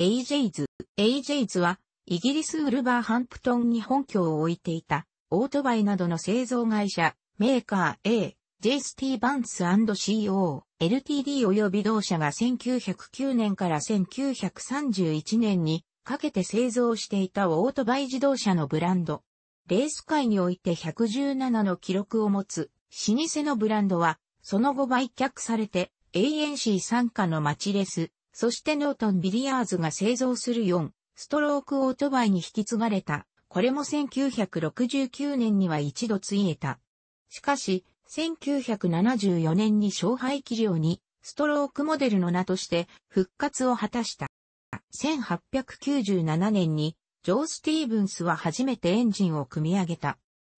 AJ's。AJ's は、イギリスウルバーハンプトンに本拠を置いていた、オートバイなどの製造会社、メーカー A、JST バンス &CO、LTD 及び同社が1909年から1931年にかけて製造していたオートバイ自動車のブランド。レース界において117の記録を持つ老舗のブランドは、その後売却されて ANC 参加の街でレス、そしてノートンビリヤーズが製造する4、ストロークオートバイに引き継がれた。これも1969年には一度ついえた。しかし、1974年に勝敗器量に、ストロークモデルの名として復活を果たした。1897年に、ジョー・スティーブンスは初めてエンジンを組み上げた。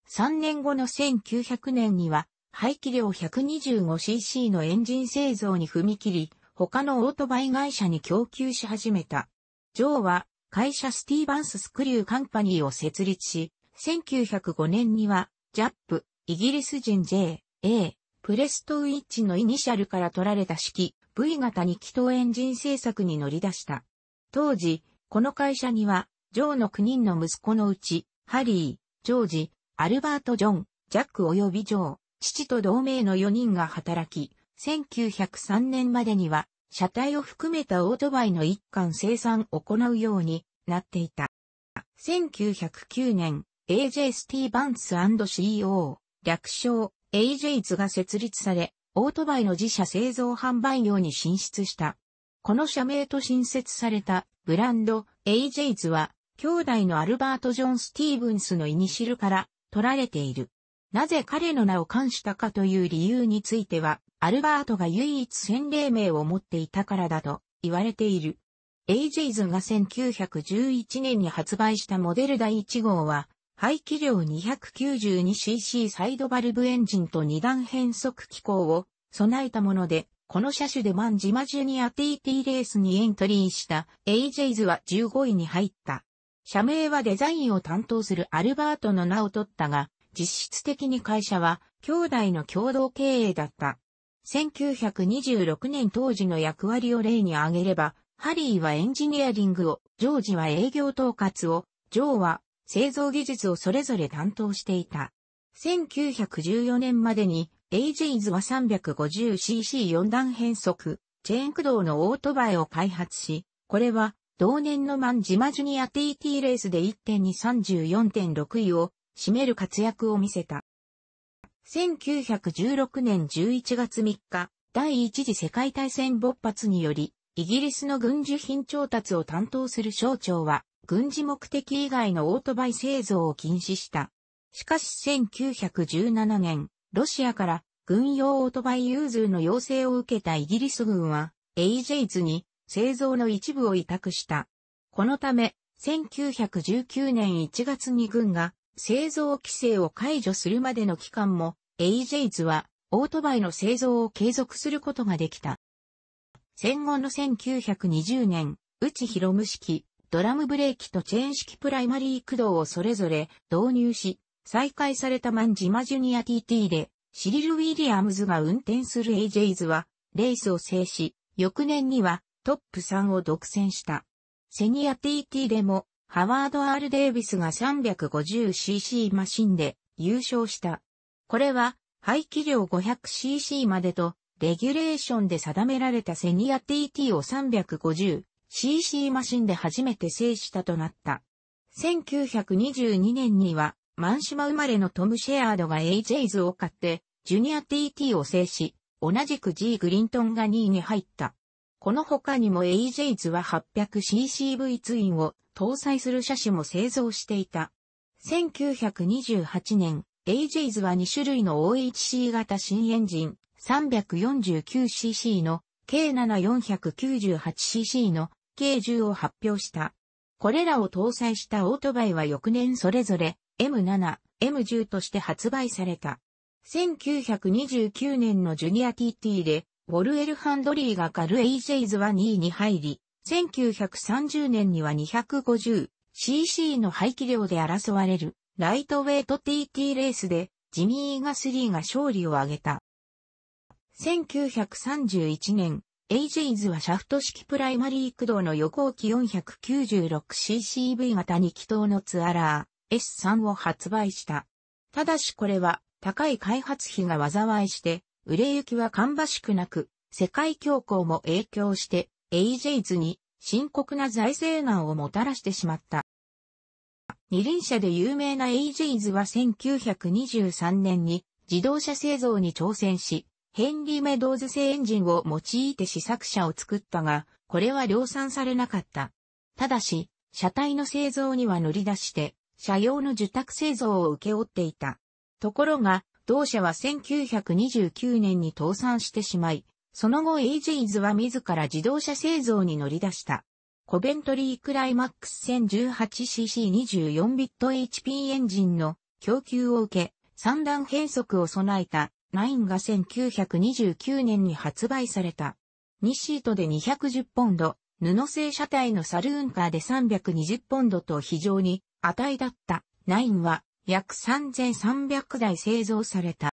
3年後の1900年には、排気量 125cc のエンジン製造に踏み切り、他のオートバイ会社に供給し始めた。ジョーは会社スティーバンススクリューカンパニーを設立し、1905年には、ジャップ、イギリス人 J、A、プレストウィッチのイニシャルから取られた式 V 型に気筒エンジン製作に乗り出した。当時、この会社には、ジョーの9人の息子のうち、ハリー、ジョージ、アルバート・ジョン、ジャック及びジョー、父と同盟の4人が働き、1903年までには、車体を含めたオートバイの一貫生産を行うようになっていた。1909年、AJ スティーバンス &CO、略称 AJs が設立され、オートバイの自社製造販売業に進出した。この社名と新設されたブランド AJs は、兄弟のアルバート・ジョン・スティーブンスのイニシルから取られている。なぜ彼の名を冠したかという理由については、アルバートが唯一洗礼名を持っていたからだと言われている。AJ's が1911年に発売したモデル第1号は、排気量 292cc サイドバルブエンジンと二段変速機構を備えたもので、この車種でマンジマジュニア TT レースにエントリーした AJ's は15位に入った。社名はデザインを担当するアルバートの名を取ったが、実質的に会社は兄弟の共同経営だった。1926年当時の役割を例に挙げれば、ハリーはエンジニアリングを、ジョージは営業統括を、ジョーは製造技術をそれぞれ担当していた。1914年までにエイェイズは 350cc4 段変速、チェーン駆動のオートバイを開発し、これは同年のマンジマジュニア TT レースで1.234.6位を占める活躍を見せた。1916年11月3日、第一次世界大戦勃発により、イギリスの軍需品調達を担当する省庁は、軍事目的以外のオートバイ製造を禁止した。しかし1917年、ロシアから軍用オートバイ融通の要請を受けたイギリス軍は、AJs に製造の一部を委託した。このため、1919年1月に軍が製造規制を解除するまでの期間も AJs はオートバイの製造を継続することができた。戦後の1920年、内広無式、ドラムブレーキとチェーン式プライマリー駆動をそれぞれ導入し、再開されたマンジマジュニア TT で、シリル・ウィリアムズが運転する AJs は、レースを制し、翌年にはトップ3を独占した。セニア TT でもハワード・アール・デイビスが 350cc マシンで優勝した。これは排気量 500cc までとレギュレーションで定められたセニア TT を 350cc マシンで初めて制したとなった。1922年にはマンシマ生まれのトム・シェアードが AJ's を買ってジュニア TT を制し、同じく G・ グリントンが2位に入った。この他にも AJ s は 800ccV ツインを搭載する車種も製造していた。1928年、AJ s は2種類の OHC 型新エンジン 349cc の K7498cc の K10 を発表した。これらを搭載したオートバイは翌年それぞれ M7、M10 として発売された。1929年のジュニア TT でウォルエル・ハンドリーがカルエイジェイズは2位に入り、1930年には 250cc の排気量で争われるライトウェイト TT レースでジミー・ガスリーが勝利を挙げた。1931年、エイジェイズはシャフト式プライマリー駆動の横置き 496ccV 型2気筒のツアラー S3 を発売した。ただしこれは高い開発費が災いして売れ行きは芳しくなく、世界恐慌も影響して、a j ズに深刻な財政難をもたらしてしまった。二輪車で有名な a j ズは1923年に自動車製造に挑戦し、ヘンリー・メドーズ製エンジンを用いて試作車を作ったが、これは量産されなかった。ただし、車体の製造には乗り出して、車用の受託製造を請け負っていた。ところが、同社は1929年に倒産してしまい、その後 AJs は自ら自動車製造に乗り出した。コベントリークライマックス 1018cc24 ビット HP エンジンの供給を受け、三段変速を備えた9が1929年に発売された。2シートで210ポンド、布製車体のサルーンカーで320ポンドと非常に値だった。9は約3300台製造された。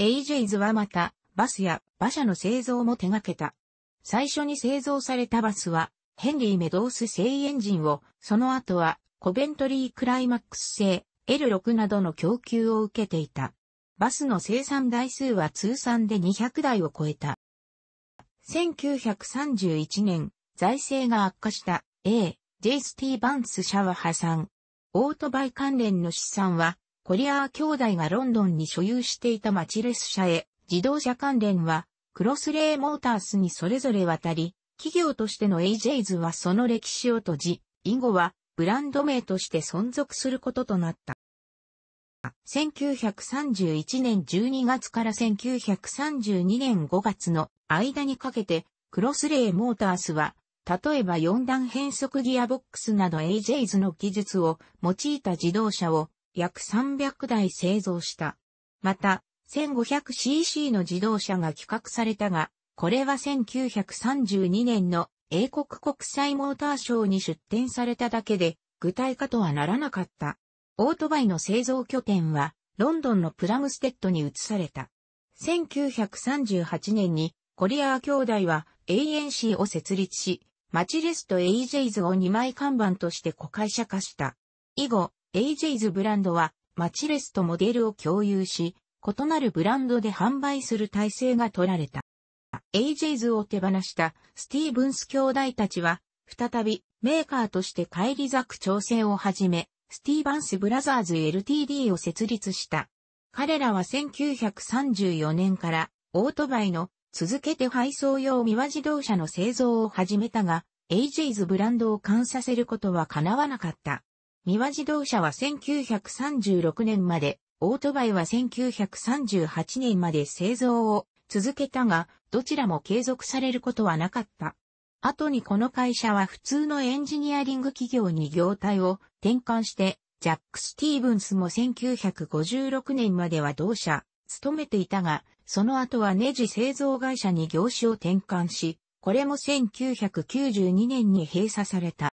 AJs はまた、バスや馬車の製造も手掛けた。最初に製造されたバスは、ヘンリー・メドース製エンジンを、その後は、コベントリー・クライマックス製 L6 などの供給を受けていた。バスの生産台数は通算で200台を超えた。1931年、財政が悪化した A、J. スティーバンス・シャワ破産。オートバイ関連の資産は、コリアー兄弟がロンドンに所有していたマチレス社へ、自動車関連は、クロスレイモータースにそれぞれ渡り、企業としての AJ ズはその歴史を閉じ、以後はブランド名として存続することとなった。1931年12月から1932年5月の間にかけて、クロスレイモータースは例えば4段変速ギアボックスなど AJs の技術を用いた自動車を約300台製造した。また、1500cc の自動車が企画されたが、これは1932年の英国国際モーターショーに出展されただけで、具体化とはならなかった。オートバイの製造拠点は、ロンドンのプラムステッドに移された。1938年に、コリアー兄弟は ANC を設立し、マチレスと a j ズを2枚看板として子会社化した。以後、a j ズブランドは、マチレスとモデルを共有し、異なるブランドで販売する体制が取られた。a j ズを手放したスティーブンス兄弟たちは、再びメーカーとして返り咲く調整を始め、スティーバンスブラザーズ LTD を設立した。彼らは1934年からオートバイの続けて配送用三輪自動車の製造を始めたが、AJ's ブランドを完させることは叶わなかった。三輪自動車は1936年まで、オートバイは1938年まで製造を続けたが、どちらも継続されることはなかった。後にこの会社は普通のエンジニアリング企業に業態を転換して、ジャック・スティーブンスも1956年までは同社、勤めていたが、その後はネジ製造会社に業種を転換し、これも1992年に閉鎖された。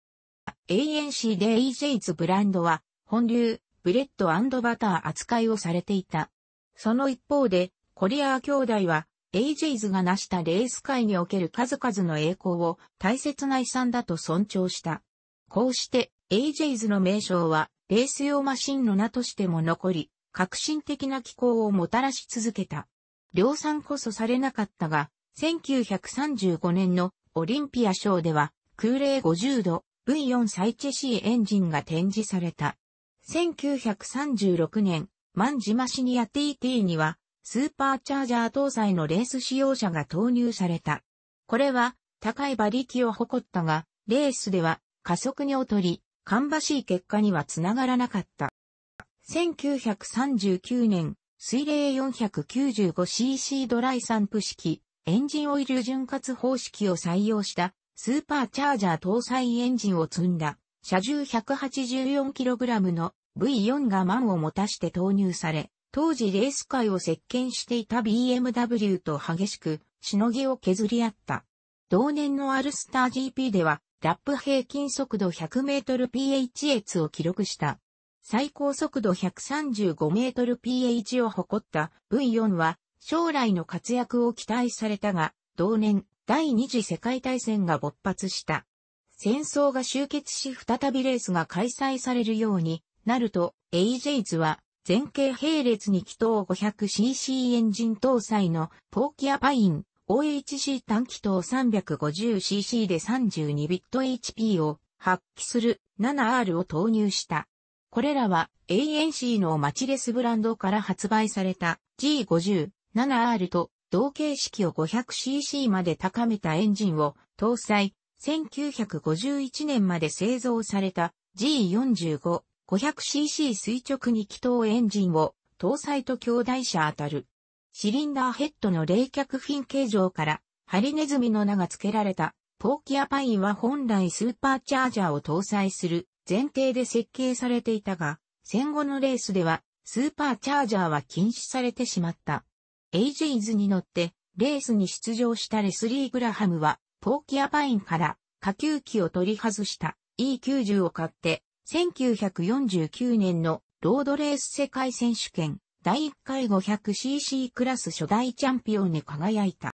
ANC で a j s ブランドは、本流、ブレッドバター扱いをされていた。その一方で、コリアー兄弟は、AJ's が成したレース界における数々の栄光を大切な遺産だと尊重した。こうして、AJ's の名称は、レース用マシンの名としても残り、革新的な気候をもたらし続けた。量産こそされなかったが、1935年のオリンピア賞では空冷50度 V4 サイチェシーエンジンが展示された。1936年、万島シニア TT にはスーパーチャージャー搭載のレース使用車が投入された。これは高い馬力を誇ったが、レースでは加速に劣り、かんばしい結果にはつながらなかった。1939年、水冷 495cc ドライ散布式、エンジンオイル潤滑方式を採用した、スーパーチャージャー搭載エンジンを積んだ、車重 184kg の V4 が満を持たして投入され、当時レース界を席巻していた BMW と激しく、しのぎを削り合った。同年のアルスター GP では、ラップ平均速度 100mph を記録した。最高速度 135mph を誇った V4 は将来の活躍を期待されたが、同年第二次世界大戦が勃発した。戦争が終結し再びレースが開催されるようになると AJs は前傾並列に気筒 500cc エンジン搭載のポーキアパイン OHC 単気筒 350cc で 32bit HP を発揮する 7R を投入した。これらは ANC のマチレスブランドから発売された G50-7R と同形式を 500cc まで高めたエンジンを搭載、1951年まで製造された G45、500cc 垂直に気筒エンジンを搭載と兄弟車当たる。シリンダーヘッドの冷却フィン形状からハリネズミの名が付けられたポーキアパインは本来スーパーチャージャーを搭載する前提で設計されていたが、戦後のレースではスーパーチャージャーは禁止されてしまった。エイジーズに乗ってレースに出場したレスリー・グラハムはポーキアパインから下級機を取り外した E90 を買って1949年のロードレース世界選手権第1回 500cc クラス初代チャンピオンに輝いた。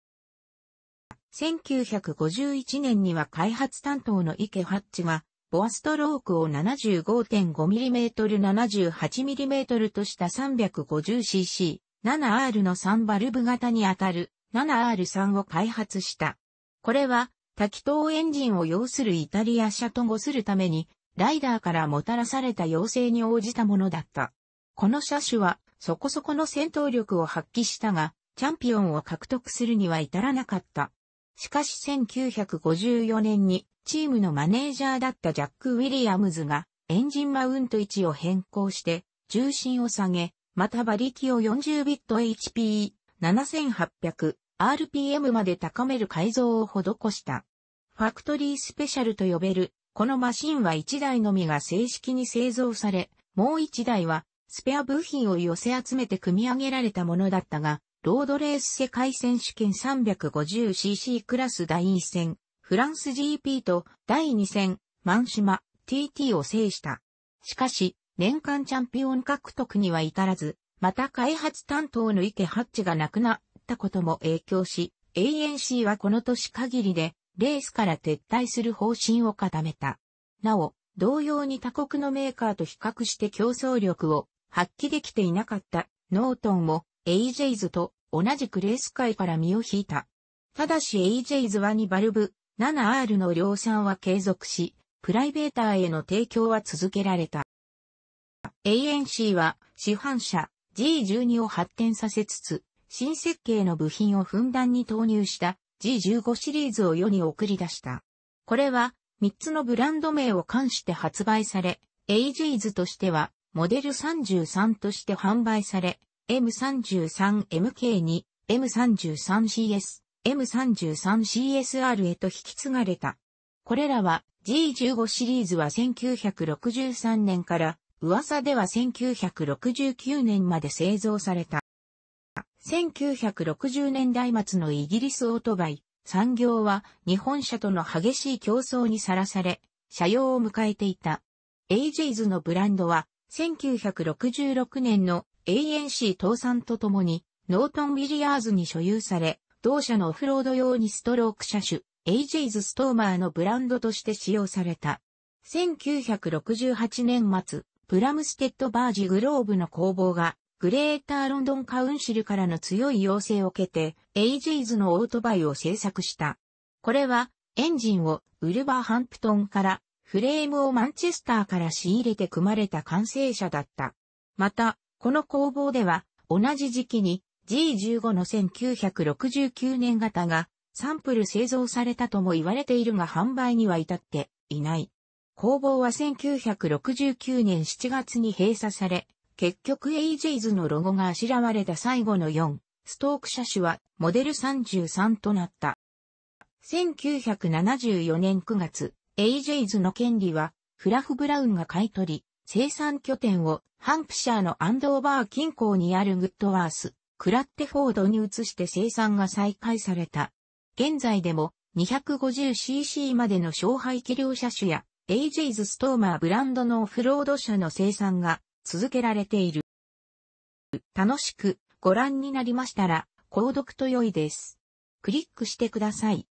1951年には開発担当の池ハッチがボアストロークを 75.5mm78mm とした 350cc、7R の3バルブ型にあたる 7R3 を開発した。これは多気筒エンジンを要するイタリア車と誤するために、ライダーからもたらされた要請に応じたものだった。この車種はそこそこの戦闘力を発揮したが、チャンピオンを獲得するには至らなかった。しかし1954年にチームのマネージャーだったジャック・ウィリアムズが、エンジンマウント位置を変更して、重心を下げ、また馬力を40ビット HP7800 RPM まで高める改造を施した。ファクトリースペシャルと呼べる、このマシンは1台のみが正式に製造され、もう1台はスペア部品を寄せ集めて組み上げられたものだったが、ロードレース世界選手権 350cc クラス第1戦、フランス GP と第2戦、マンシマ、TT を制した。しかし、年間チャンピオン獲得には至らず、また開発担当の池ハッチが亡くなったことも影響し、ANC はこの年限りで、レースから撤退する方針を固めた。なお、同様に他国のメーカーと比較して競争力を発揮できていなかったノートンも AJs と同じくレース界から身を引いた。ただし AJs は2バルブ 7R の量産は継続し、プライベーターへの提供は続けられた。ANC は市販車 G12 を発展させつつ、新設計の部品をふんだんに投入した G15 シリーズを世に送り出した。これは3つのブランド名を冠して発売され、AGs としてはモデル33として販売され、M33MK2、M33CS、M33CSR へと引き継がれた。これらは G15 シリーズは1963年から噂では1969年まで製造された。1960年代末のイギリスオートバイ産業は日本車との激しい競争にさらされ、車用を迎えていた。AJs のブランドは1966年の ANC 倒産とともにノートン・ウィリアーズに所有され、同社のオフロード用にストローク車種、エイェイズ・ストーマーのブランドとして使用された。1968年末、プラムステッドバージグローブの工房が、グレーターロンドンカウンシルからの強い要請を受けて、エイェイズのオートバイを制作した。これは、エンジンをウルバーハンプトンから、フレームをマンチェスターから仕入れて組まれた完成車だった。また、この工房では、同じ時期に G15 の1969年型がサンプル製造されたとも言われているが販売には至っていない。工房は1969年7月に閉鎖され、結局 AJ's のロゴがあしらわれた最後の4、ストーク車種はモデル33となった。1974年9月、AJ's の権利はフラフ・ブラウンが買い取り、生産拠点をハンプシャーのアンドーバー近郊にあるグッドワース、クラッテフォードに移して生産が再開された。現在でも 250cc までの小排気量車種や AJ's ストーマーブランドのオフロード車の生産が続けられている。楽しくご覧になりましたら、購読と良いです。クリックしてください。